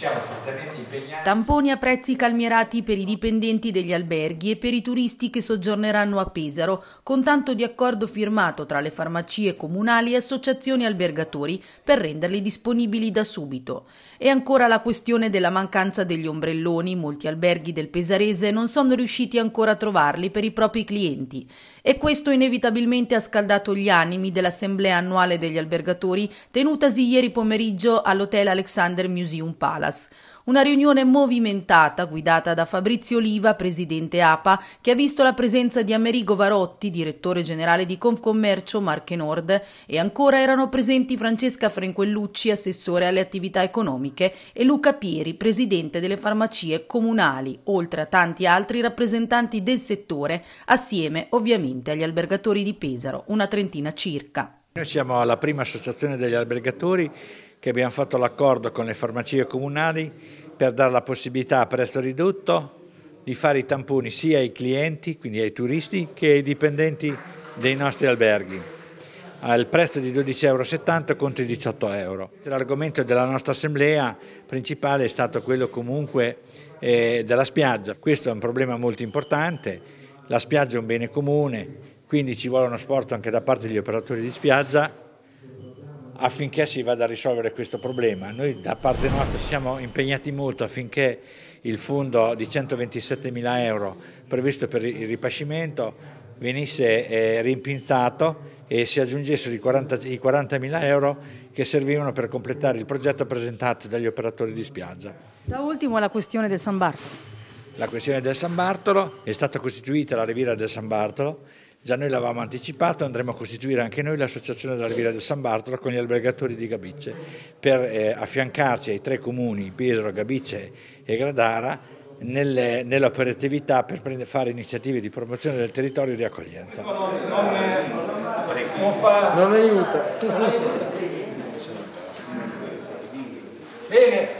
siamo fortemente impegnati. Tamponi a prezzi calmierati per i dipendenti degli alberghi e per i turisti che soggiorneranno a Pesaro, con tanto di accordo firmato tra le farmacie comunali e associazioni albergatori per renderli disponibili da subito. E ancora la questione della mancanza degli ombrelloni, molti alberghi del Pesarese non sono riusciti ancora a trovarli per i propri clienti. E questo inevitabilmente ha scaldato gli animi dell'assemblea annuale degli albergatori tenutasi ieri pomeriggio all'Hotel Alexander Museum Palace Caldas. Una riunione movimentata guidata da Fabrizio Oliva, presidente APA, che ha visto la presenza di Amerigo Varotti, direttore generale di Confcommercio Marche Nord, e ancora erano presenti Francesca Frenquellucci, assessore alle attività economiche, e Luca Pieri, presidente delle farmacie comunali, oltre a tanti altri rappresentanti del settore, assieme ovviamente agli albergatori di Pesaro, una trentina circa. Noi siamo la prima associazione degli albergatori che abbiamo fatto l'accordo con le farmacie comunali per dare la possibilità a prezzo ridotto di fare i tamponi sia ai clienti, quindi ai turisti, che ai dipendenti dei nostri alberghi al prezzo di 12,70 euro contro i 18 euro. L'argomento della nostra assemblea principale è stato quello comunque eh, della spiaggia. Questo è un problema molto importante, la spiaggia è un bene comune, quindi ci vuole uno sforzo anche da parte degli operatori di spiaggia affinché si vada a risolvere questo problema. Noi da parte nostra ci siamo impegnati molto affinché il fondo di 127 mila euro previsto per il ripascimento venisse eh, rimpinzato e si aggiungessero i 40 mila euro che servivano per completare il progetto presentato dagli operatori di spiaggia. Da ultimo la questione del San Bartolo. La questione del San Bartolo, è stata costituita la riviera del San Bartolo Già noi l'avevamo anticipato, andremo a costituire anche noi l'associazione della Riviera del San Bartolo con gli albergatori di Gabice per eh, affiancarci ai tre comuni, Pesaro, Gabice e Gradara, nelle, nell'operatività per prendere, fare iniziative di promozione del territorio e di accoglienza. Non, non, fa... non aiuta. Non aiuta. Bene.